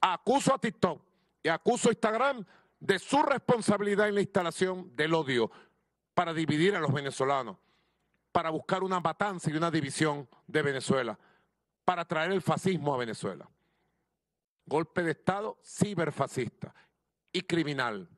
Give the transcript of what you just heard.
Acuso a TikTok y acuso a Instagram de su responsabilidad en la instalación del odio para dividir a los venezolanos, para buscar una matanza y una división de Venezuela, para traer el fascismo a Venezuela. Golpe de Estado ciberfascista y criminal.